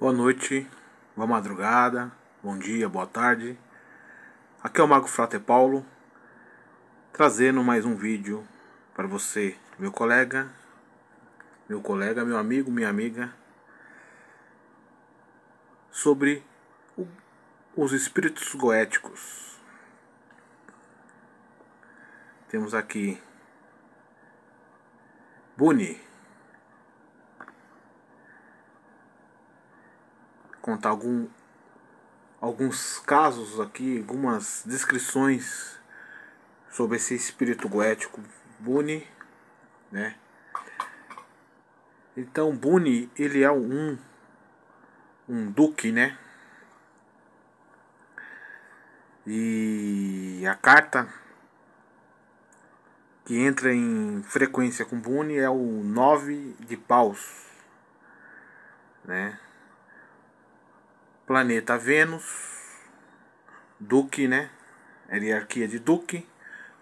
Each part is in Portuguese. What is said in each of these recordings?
Boa noite, boa madrugada, bom dia, boa tarde. Aqui é o Mago Frater Paulo, trazendo mais um vídeo para você, meu colega, meu colega, meu amigo, minha amiga, sobre o, os espíritos goéticos. Temos aqui Bunny. contar algum, alguns casos aqui, algumas descrições sobre esse espírito goético Buni, né? Então Buni, ele é um um duque, né? E a carta que entra em frequência com Buni é o 9 de paus, né? planeta Vênus, Duque, né? Hierarquia de Duque,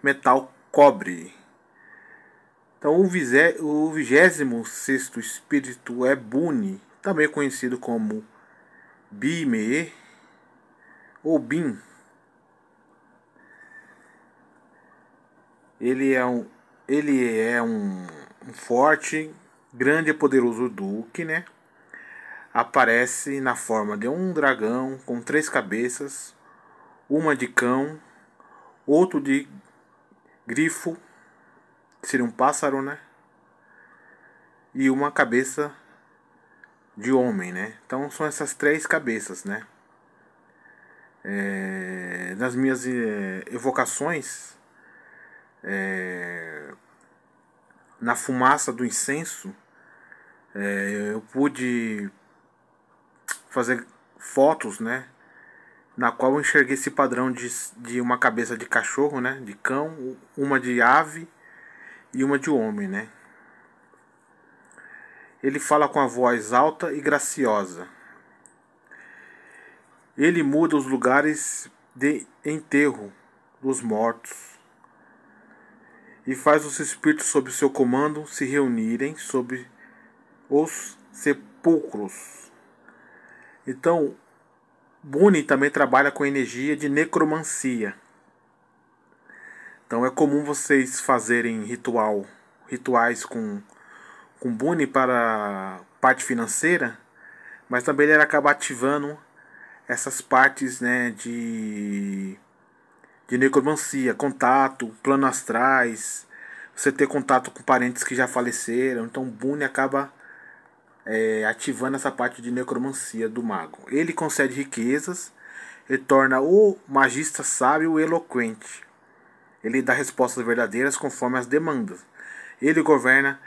metal cobre. Então o vigésimo sexto espírito é Buni, também conhecido como Bime ou Bin. Ele é um, ele é um, um forte, grande e poderoso duque, né? aparece na forma de um dragão com três cabeças, uma de cão, outro de grifo, que seria um pássaro, né? E uma cabeça de homem, né? Então são essas três cabeças, né? É, nas minhas é, evocações, é, na fumaça do incenso, é, eu pude fazer fotos, né? Na qual eu enxerguei esse padrão de, de uma cabeça de cachorro, né? De cão, uma de ave e uma de homem, né? Ele fala com a voz alta e graciosa. Ele muda os lugares de enterro dos mortos e faz os espíritos sob seu comando se reunirem sob os sepulcros. Então, Boone também trabalha com energia de necromancia. Então é comum vocês fazerem ritual, rituais com com Boone para parte financeira, mas também ele acaba ativando essas partes, né, de de necromancia, contato, planos astrais, você ter contato com parentes que já faleceram. Então Boone acaba é, ativando essa parte de necromancia do mago. Ele concede riquezas e torna o magista sábio e eloquente. Ele dá respostas verdadeiras conforme as demandas. Ele governa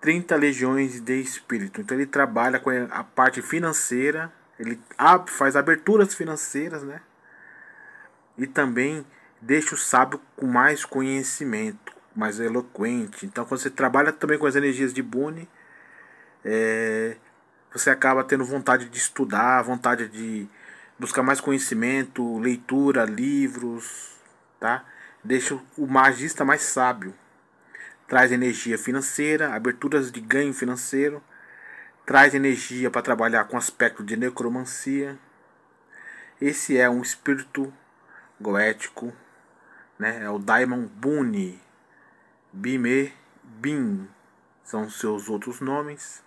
30 legiões de espírito. Então ele trabalha com a parte financeira, ele faz aberturas financeiras, né? E também deixa o sábio com mais conhecimento, mais eloquente. Então quando você trabalha também com as energias de Boone, é, você acaba tendo vontade de estudar, vontade de buscar mais conhecimento, leitura, livros, tá? Deixa o magista mais sábio. Traz energia financeira, aberturas de ganho financeiro, traz energia para trabalhar com aspecto de necromancia. Esse é um espírito goético, né? É o Daimon Boone, Bime, Bin, são seus outros nomes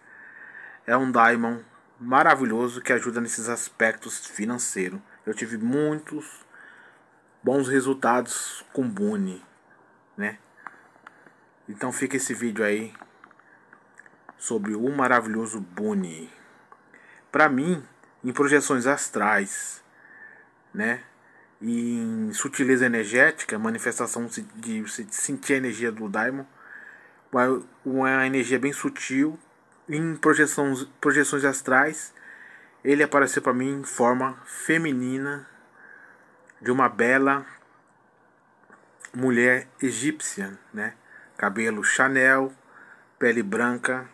é um Diamond maravilhoso que ajuda nesses aspectos financeiros. Eu tive muitos bons resultados com Boone, né? Então fica esse vídeo aí sobre o maravilhoso Boone. Para mim, em projeções astrais, né? E em sutileza energética, manifestação de, sentir a energia do Diamond, uma energia bem sutil em projeções, projeções astrais, ele apareceu para mim em forma feminina de uma bela mulher egípcia, né? Cabelo Chanel, pele branca,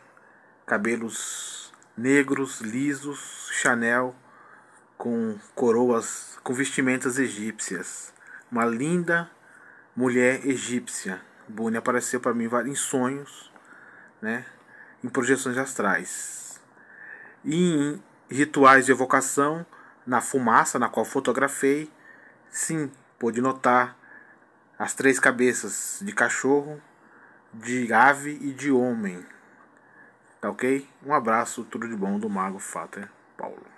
cabelos negros, lisos, Chanel, com coroas, com vestimentas egípcias. Uma linda mulher egípcia. Boni apareceu para mim em sonhos, né? em projeções astrais. E em rituais de evocação, na fumaça na qual fotografei, sim, pude notar as três cabeças de cachorro, de ave e de homem. Tá ok? Um abraço, tudo de bom do Mago Fater Paulo.